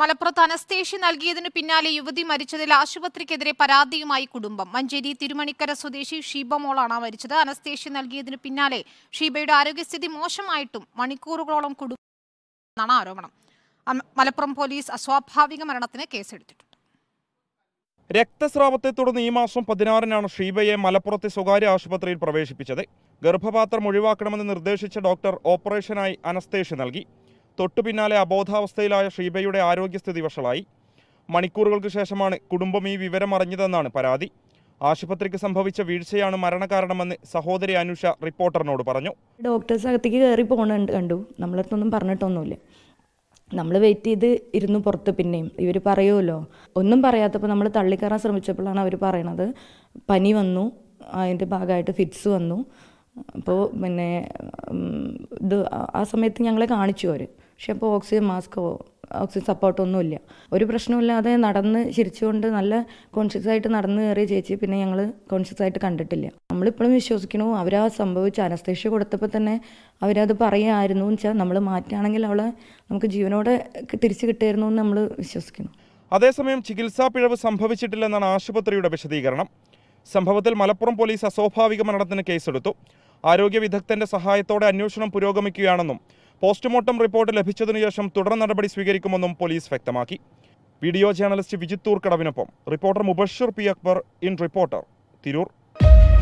മലപ്പുറത്ത് അനസ്തേഷ്യ നൽകിയതിനു പിന്നാലെ യുവതി മരിച്ചതിൽ ആശുപത്രിക്കെതിരെ പരാതിയുമായി കുടുംബം മഞ്ചേരി തിരുമണിക്കര സ്വദേശി ഷീബ മോളാണ് മരിച്ചത് അനസ്തേഷ്യ നൽകിയതിനു പിന്നാലെ ഷീബയുടെ ആരോഗ്യസ്ഥിതി മോശമായിട്ടും മണിക്കൂറുകളോളം കുടുംബം എന്നാണ് ആരോപണം മലപ്പുറം പോലീസ് അസ്വാഭാവിക മരണത്തിന് കേസെടുത്തിട്ടുണ്ട് രക്തസ്രാവത്തെ തുടർന്ന് ഈ മാസം പതിനാറിനാണ് ഷീബയെ മലപ്പുറത്തെ സ്വകാര്യ ആശുപത്രിയിൽ പ്രവേശിപ്പിച്ചത് ഗർഭപാത്രം ഒഴിവാക്കണമെന്ന് നിർദ്ദേശിച്ച ഡോക്ടർ ഓപ്പറേഷനായി അനസ്തേഷ്യ നൽകി തൊട്ടു പിന്നാലെ അബോധാവസ്ഥയിലായ ഷീബയുടെ ആരോഗ്യസ്ഥിതി വഷളായി മണിക്കൂറുകൾക്ക് ശേഷമാണ് കുടുംബം ഈ വിവരം അറിഞ്ഞതെന്നാണ് പരാതി ആശുപത്രിക്ക് സംഭവിച്ച വീഴ്ചയാണ് മരണകാരണമെന്ന് സഹോദരി അനുഷ റിപ്പോർട്ടറിനോട് പറഞ്ഞു ഡോക്ടേഴ്സ് അകത്തേക്ക് കയറി പോകണുണ്ട് കണ്ടു നമ്മളടുത്തൊന്നും പറഞ്ഞിട്ടൊന്നുമില്ല നമ്മൾ വെയിറ്റ് ചെയ്ത് ഇരുന്നു പുറത്ത് പിന്നെയും ഇവർ പറയുമല്ലോ ഒന്നും പറയാത്തപ്പോൾ നമ്മൾ തള്ളിക്കയറാൻ ശ്രമിച്ചപ്പോഴാണ് അവർ പറയണത് പനി വന്നു അതിൻ്റെ ഭാഗമായിട്ട് ഫിറ്റ്സ് വന്നു അപ്പോൾ പിന്നെ ഇത് ആ സമയത്ത് ഞങ്ങളെ കാണിച്ചു അവർ പക്ഷെ അപ്പോൾ ഓക്സിജൻ മാസ്കോ ഓക്സിജൻ സപ്പോർട്ടൊന്നുമില്ല ഒരു പ്രശ്നമില്ലാതെ നടന്ന് ചിരിച്ചുകൊണ്ട് നല്ല കോൺഷ്യസ് ആയിട്ട് നടന്ന് കയറിയ ചേച്ചി പിന്നെ ഞങ്ങൾ കോൺഷ്യസ് ആയിട്ട് കണ്ടിട്ടില്ല നമ്മളിപ്പോഴും വിശ്വസിക്കണു അവരാ സംഭവിച്ച അനസ്തേഷ്യ കൊടുത്തപ്പോൾ തന്നെ അവരത് പറയുമായിരുന്നു എന്ന് വെച്ചാൽ നമ്മൾ മാറ്റുകയാണെങ്കിൽ അവളെ നമുക്ക് ജീവനോടെ തിരിച്ചു കിട്ടിയിരുന്നു എന്ന് നമ്മൾ വിശ്വസിക്കുന്നു അതേസമയം ചികിത്സാ പിഴവ് സംഭവിച്ചിട്ടില്ലെന്നാണ് ആശുപത്രിയുടെ വിശദീകരണം സംഭവത്തിൽ മലപ്പുറം പോലീസ് അസ്വാഭാവിക മരണത്തിന് കേസെടുത്തു ആരോഗ്യ വിദഗ്ധന്റെ സഹായത്തോടെ അന്വേഷണം പുരോഗമിക്കുകയാണെന്നും പോസ്റ്റ്മോർട്ടം റിപ്പോർട്ട് ലഭിച്ചതിനു ശേഷം തുടർ നടപടി സ്വീകരിക്കുമെന്നും പോലീസ് വ്യക്തമാക്കി വീഡിയോ ജേർണലിസ്റ്റ് വിജിത്തൂർ കടവിനൊപ്പം reporter Mubashir P Akbar in reporter Tirur